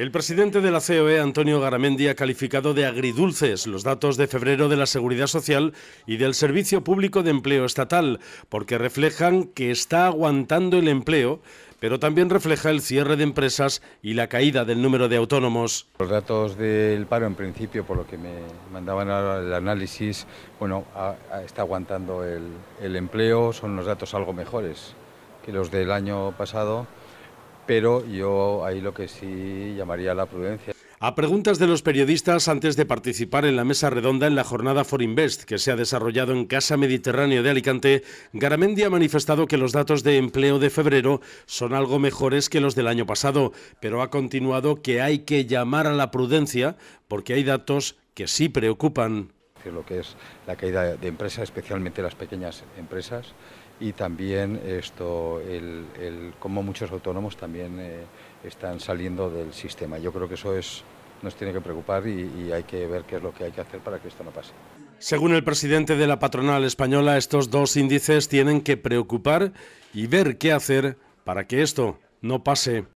El presidente de la COE, Antonio Garamendi, ha calificado de agridulces los datos de febrero de la Seguridad Social y del Servicio Público de Empleo Estatal, porque reflejan que está aguantando el empleo, pero también refleja el cierre de empresas y la caída del número de autónomos. Los datos del paro, en principio, por lo que me mandaban el análisis, bueno, está aguantando el, el empleo, son los datos algo mejores que los del año pasado pero yo ahí lo que sí llamaría la prudencia. A preguntas de los periodistas antes de participar en la mesa redonda en la jornada For Invest, que se ha desarrollado en Casa Mediterráneo de Alicante, Garamendi ha manifestado que los datos de empleo de febrero son algo mejores que los del año pasado, pero ha continuado que hay que llamar a la prudencia porque hay datos que sí preocupan decir, lo que es la caída de empresas, especialmente las pequeñas empresas, y también esto, el, cómo muchos autónomos también eh, están saliendo del sistema. Yo creo que eso es, nos tiene que preocupar y hay que ver qué es lo que hay que hacer para que esto no pase. Según el presidente de la patronal española, estos dos índices tienen que preocupar y ver qué hacer para que esto no pase.